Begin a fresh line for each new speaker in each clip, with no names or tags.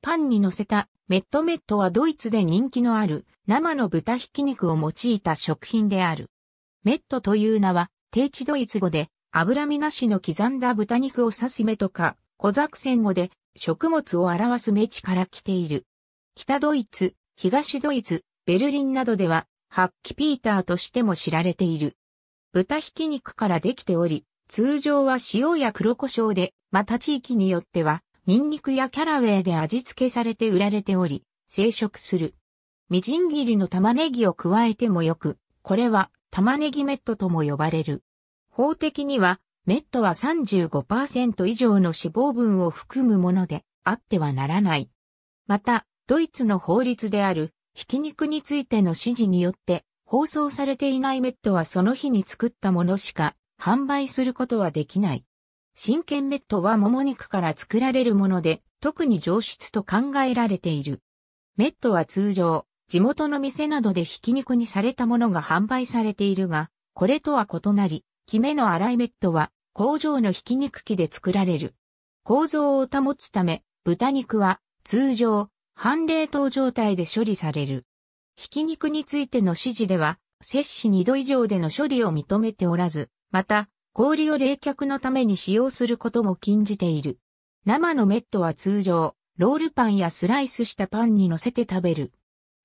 パンに乗せたメットメットはドイツで人気のある生の豚ひき肉を用いた食品である。メットという名は低地ドイツ語で脂身なしの刻んだ豚肉を指す目とか、小作戦語で食物を表す目地から来ている。北ドイツ、東ドイツ、ベルリンなどではハッキピーターとしても知られている。豚ひき肉からできており、通常は塩や黒胡椒で、また地域によってはニンニクやキャラウェイで味付けされて売られており、生食する。みじん切りの玉ねぎを加えてもよく、これは玉ねぎメットとも呼ばれる。法的には、メットは35%以上の脂肪分を含むものであってはならない。また、ドイツの法律である、ひき肉についての指示によって、包装されていないメットはその日に作ったものしか販売することはできない。真剣メットはもも肉から作られるもので、特に上質と考えられている。メットは通常、地元の店などでひき肉にされたものが販売されているが、これとは異なり、キメの粗いメットは工場のひき肉機で作られる。構造を保つため、豚肉は通常、半冷凍状態で処理される。ひき肉についての指示では、摂氏2度以上での処理を認めておらず、また、氷を冷却のために使用することも禁じている。生のメットは通常、ロールパンやスライスしたパンに乗せて食べる。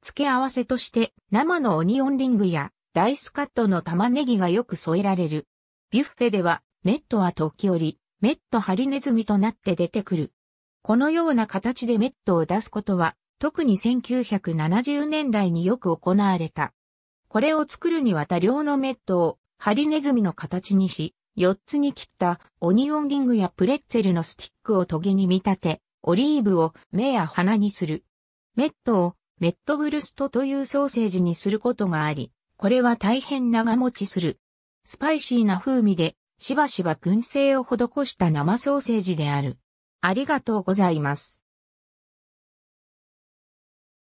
付け合わせとして生のオニオンリングやダイスカットの玉ねぎがよく添えられる。ビュッフェではメットは時折メットハリネズミとなって出てくる。このような形でメットを出すことは特に1970年代によく行われた。これを作るには多量のメットをハリネズミの形にし、4つに切ったオニオンリングやプレッツェルのスティックをトゲに見立て、オリーブを目や鼻にする。メットをメットブルストというソーセージにすることがあり、これは大変長持ちする。スパイシーな風味で、しばしば燻製を施した生ソーセージである。ありがとうございます。